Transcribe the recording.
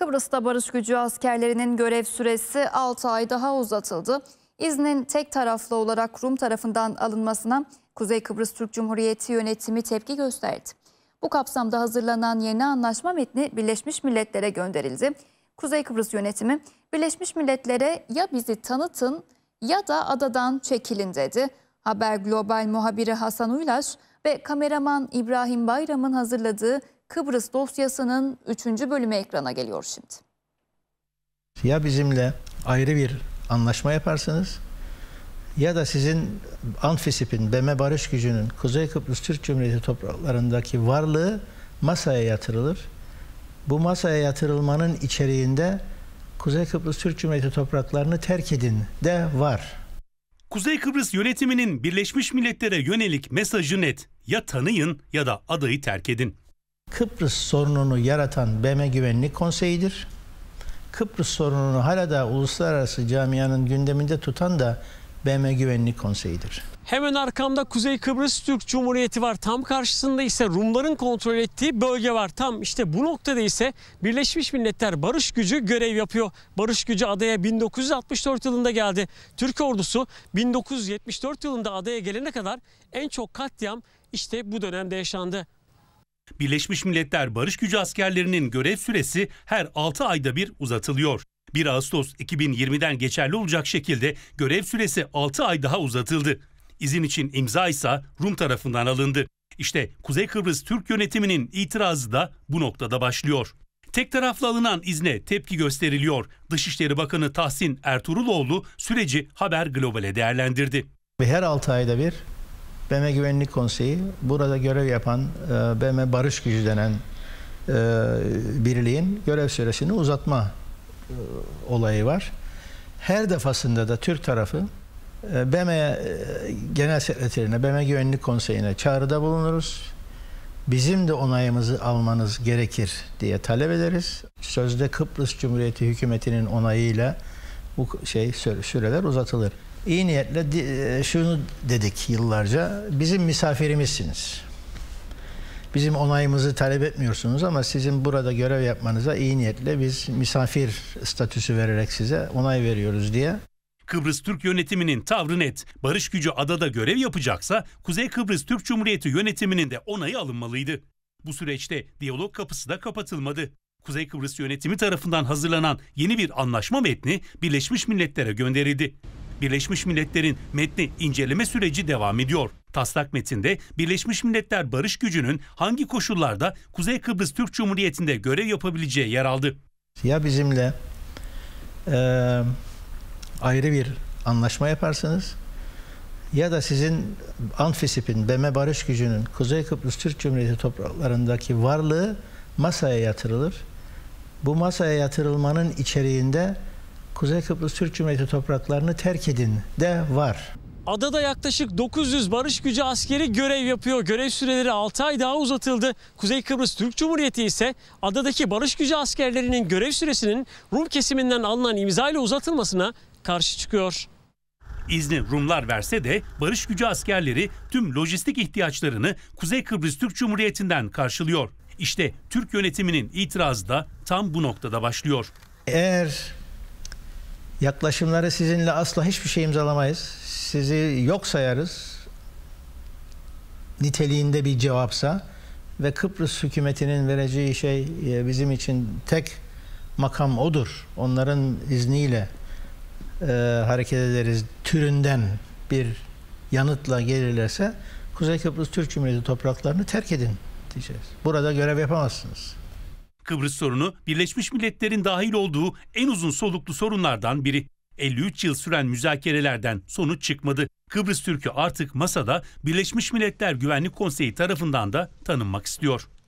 Kıbrıs'ta barış gücü askerlerinin görev süresi 6 ay daha uzatıldı. İznin tek taraflı olarak Rum tarafından alınmasına Kuzey Kıbrıs Türk Cumhuriyeti yönetimi tepki gösterdi. Bu kapsamda hazırlanan yeni anlaşma metni Birleşmiş Milletler'e gönderildi. Kuzey Kıbrıs yönetimi Birleşmiş Milletler'e ya bizi tanıtın ya da adadan çekilin dedi. Haber Global muhabiri Hasan Uylaş ve kameraman İbrahim Bayram'ın hazırladığı Kıbrıs dosyasının 3. bölümü ekrana geliyor şimdi. Ya bizimle ayrı bir anlaşma yaparsınız ya da sizin Anfisip'in, BM Barış Gücü'nün Kuzey Kıbrıs Türk Cumhuriyeti topraklarındaki varlığı masaya yatırılır. Bu masaya yatırılmanın içeriğinde Kuzey Kıbrıs Türk Cumhuriyeti topraklarını terk edin de var. Kuzey Kıbrıs yönetiminin Birleşmiş Milletler'e yönelik mesajı net. Ya tanıyın ya da adayı terk edin. Kıbrıs sorununu yaratan BM Güvenlik Konseyi'dir. Kıbrıs sorununu hala da uluslararası camianın gündeminde tutan da BM Güvenlik Konseyi'dir. Hemen arkamda Kuzey Kıbrıs Türk Cumhuriyeti var. Tam karşısında ise Rumların kontrol ettiği bölge var. Tam işte bu noktada ise Birleşmiş Milletler Barış Gücü görev yapıyor. Barış Gücü adaya 1964 yılında geldi. Türk ordusu 1974 yılında adaya gelene kadar en çok katliam işte bu dönemde yaşandı. Birleşmiş Milletler Barış Gücü askerlerinin görev süresi her 6 ayda bir uzatılıyor. 1 Ağustos 2020'den geçerli olacak şekilde görev süresi 6 ay daha uzatıldı. İzin için imza ise Rum tarafından alındı. İşte Kuzey Kıbrıs Türk yönetiminin itirazı da bu noktada başlıyor. Tek taraflı alınan izne tepki gösteriliyor. Dışişleri Bakanı Tahsin Ertuğruloğlu süreci Haber Global'e değerlendirdi. Ve her 6 ayda bir BM Güvenlik Konseyi burada görev yapan e, BM Barış Gücü denen e, birliğin görev süresini uzatma e, olayı var. Her defasında da Türk tarafı e, BM e, Genel Sekreterine, BM Güvenlik Konseyi'ne çağrıda bulunuruz. Bizim de onayımızı almanız gerekir diye talep ederiz. Sözde Kıbrıs Cumhuriyeti hükümetinin onayıyla bu şey süreler uzatılır iyi niyetle e, şunu dedik yıllarca. Bizim misafirimizsiniz. Bizim onayımızı talep etmiyorsunuz ama sizin burada görev yapmanıza iyi niyetle biz misafir statüsü vererek size onay veriyoruz diye. Kıbrıs Türk yönetiminin tavrı net. Barış gücü adada görev yapacaksa Kuzey Kıbrıs Türk Cumhuriyeti yönetiminin de onayı alınmalıydı. Bu süreçte diyalog kapısı da kapatılmadı. Kuzey Kıbrıs yönetimi tarafından hazırlanan yeni bir anlaşma metni Birleşmiş Milletler'e gönderildi. Birleşmiş Milletler'in metni inceleme süreci devam ediyor. Taslak metinde Birleşmiş Milletler barış gücünün hangi koşullarda Kuzey Kıbrıs Türk Cumhuriyeti'nde görev yapabileceği yer aldı. Ya bizimle e, ayrı bir anlaşma yaparsınız ya da sizin Anfisip'in, BM Barış Gücü'nün Kuzey Kıbrıs Türk Cumhuriyeti topraklarındaki varlığı masaya yatırılır. Bu masaya yatırılmanın içeriğinde Kuzey Kıbrıs Türk Cumhuriyeti topraklarını terk edin de var. Adada yaklaşık 900 barış gücü askeri görev yapıyor. Görev süreleri 6 ay daha uzatıldı. Kuzey Kıbrıs Türk Cumhuriyeti ise adadaki barış gücü askerlerinin görev süresinin Rum kesiminden alınan imza ile uzatılmasına karşı çıkıyor. İzni Rumlar verse de barış gücü askerleri tüm lojistik ihtiyaçlarını Kuzey Kıbrıs Türk Cumhuriyeti'nden karşılıyor. İşte Türk yönetiminin itirazı da tam bu noktada başlıyor. Eğer yaklaşımları sizinle asla hiçbir şey imzalamayız. Sizi yok sayarız. Niteliğinde bir cevapsa ve Kıbrıs hükümetinin vereceği şey e, bizim için tek makam odur. Onların izniyle e, hareket ederiz türünden bir yanıtla gelirlerse Kuzey Kıbrıs Türk Cumhuriyeti topraklarını terk edin diyeceğiz. Burada görev yapamazsınız. Kıbrıs sorunu Birleşmiş Milletler'in dahil olduğu en uzun soluklu sorunlardan biri. 53 yıl süren müzakerelerden sonuç çıkmadı. Kıbrıs Türk'ü artık masada Birleşmiş Milletler Güvenlik Konseyi tarafından da tanınmak istiyor.